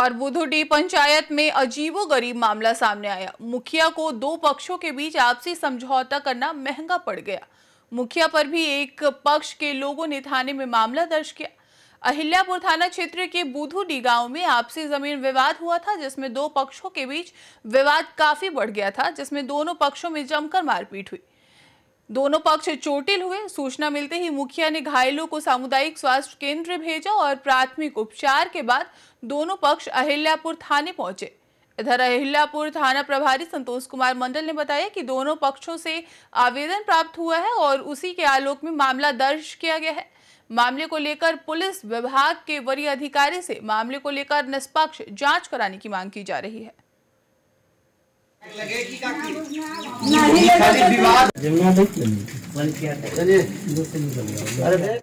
और बुधुडी पंचायत में अजीबो गरीब मामला सामने आया मुखिया को दो पक्षों के बीच आपसी समझौता करना महंगा पड़ गया मुखिया पर भी एक पक्ष के लोगों ने थाने में मामला दर्ज किया अहिल्यापुर थाना क्षेत्र के बुधुडी गांव में आपसी जमीन विवाद हुआ था जिसमें दो पक्षों के बीच विवाद काफी बढ़ गया था जिसमें दोनों पक्षों में जमकर मारपीट हुई दोनों पक्ष चोटिल हुए सूचना मिलते ही मुखिया ने घायलों को सामुदायिक स्वास्थ्य केंद्र भेजा और प्राथमिक उपचार के बाद दोनों पक्ष अहिल्यापुर थाने पहुंचे इधर अहिल्यापुर थाना प्रभारी संतोष कुमार मंडल ने बताया कि दोनों पक्षों से आवेदन प्राप्त हुआ है और उसी के आलोक में मामला दर्ज किया गया है मामले को लेकर पुलिस विभाग के वरीय अधिकारी से मामले को लेकर निष्पक्ष जांच कराने की मांग की जा रही है लगेगी तो विवाद